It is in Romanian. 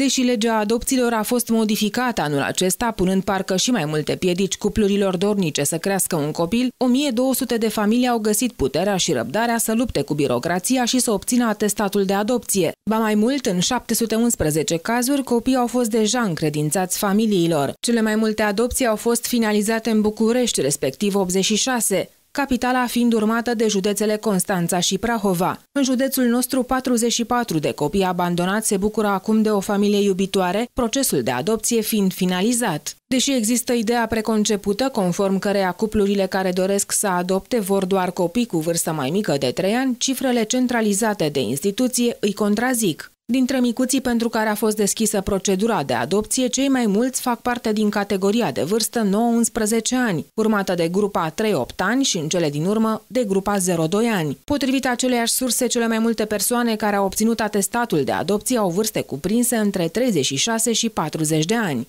Deși legea adopțiilor a fost modificată anul acesta, punând parcă și mai multe piedici cuplurilor dornice să crească un copil, 1200 de familii au găsit puterea și răbdarea să lupte cu birocrația și să obțină atestatul de adopție. Ba mai mult, în 711 cazuri, copiii au fost deja încredințați familiilor. Cele mai multe adopții au fost finalizate în București, respectiv 86 capitala fiind urmată de județele Constanța și Prahova. În județul nostru, 44 de copii abandonați se bucură acum de o familie iubitoare, procesul de adopție fiind finalizat. Deși există ideea preconcepută conform căreia cuplurile care doresc să adopte vor doar copii cu vârstă mai mică de 3 ani, cifrele centralizate de instituție îi contrazic. Dintre micuții pentru care a fost deschisă procedura de adopție, cei mai mulți fac parte din categoria de vârstă 9-11 ani, urmată de grupa 3-8 ani și, în cele din urmă, de grupa 0-2 ani. Potrivit aceleiași surse, cele mai multe persoane care au obținut atestatul de adopție au vârste cuprinse între 36 și 40 de ani.